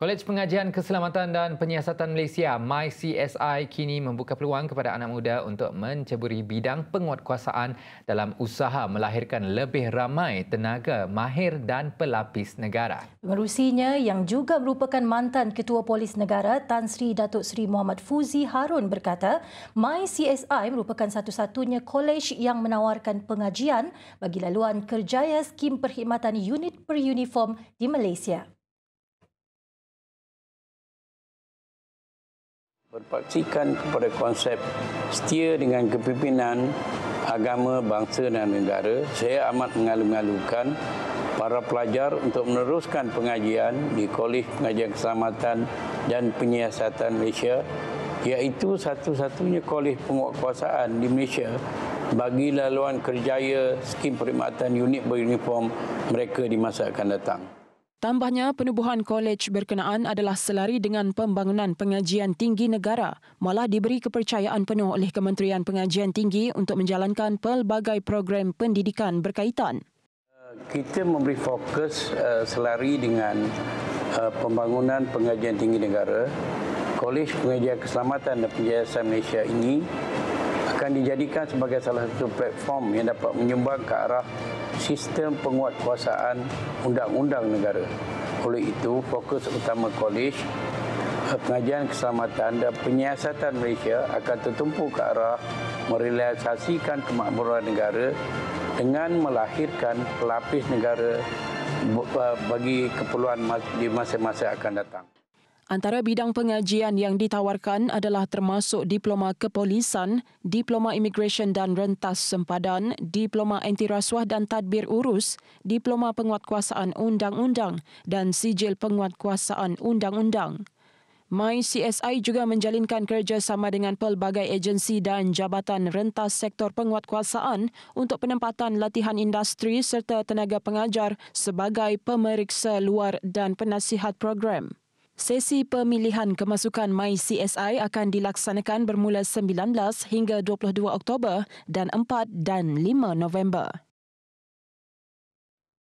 Kolej Pengajian Keselamatan dan Penyiasatan Malaysia MyCSI kini membuka peluang kepada anak muda untuk menceburi bidang penguatkuasaan dalam usaha melahirkan lebih ramai tenaga mahir dan pelapis negara. Menerusinya yang juga merupakan mantan Ketua Polis Negara Tan Sri Datuk Seri Muhammad Fuzi Harun berkata, MyCSI merupakan satu-satunya kolej yang menawarkan pengajian bagi laluan kerjaya skim perkhidmatan unit peruniform di Malaysia. berpaksikan kepada konsep setia dengan kepimpinan agama, bangsa dan negara, saya amat mengalu-alukan para pelajar untuk meneruskan pengajian di Kolej Pengajian Keselamatan dan Penyiasatan Malaysia iaitu satu-satunya kolej penguatkuasaan di Malaysia bagi laluan kerjaya skim perkhidmatan unit beruniform mereka di masa akan datang. Tambahnya, penubuhan kolej berkenaan adalah selari dengan pembangunan pengajian tinggi negara, malah diberi kepercayaan penuh oleh Kementerian Pengajian Tinggi untuk menjalankan pelbagai program pendidikan berkaitan. Kita memberi fokus eh, selari dengan eh, pembangunan pengajian tinggi negara. Kolej Pengajian Keselamatan dan Penjayaan Malaysia ini akan dijadikan sebagai salah satu platform yang dapat menyumbang ke arah sistem penguatkuasaan undang-undang negara. Oleh itu, fokus utama kolej eh, pengajian keselamatan dan penyiasatan Malaysia akan tertumpu ke arah merealisasikan kemakmuran negara dengan melahirkan pelapis negara eh, bagi keperluan di masa-masa akan datang. Antara bidang pengajian yang ditawarkan adalah termasuk diploma kepolisan, diploma immigration dan rentas sempadan, diploma anti rasuah dan tadbir urus, diploma penguatkuasaan undang-undang dan sijil penguatkuasaan undang-undang. My juga menjalinkan kerjasama dengan pelbagai agensi dan jabatan rentas sektor penguatkuasaan untuk penempatan latihan industri serta tenaga pengajar sebagai pemeriksa luar dan penasihat program. Sesi pemilihan kemasukan MyCSI akan dilaksanakan bermula 19 hingga 22 Oktober dan 4 dan 5 November.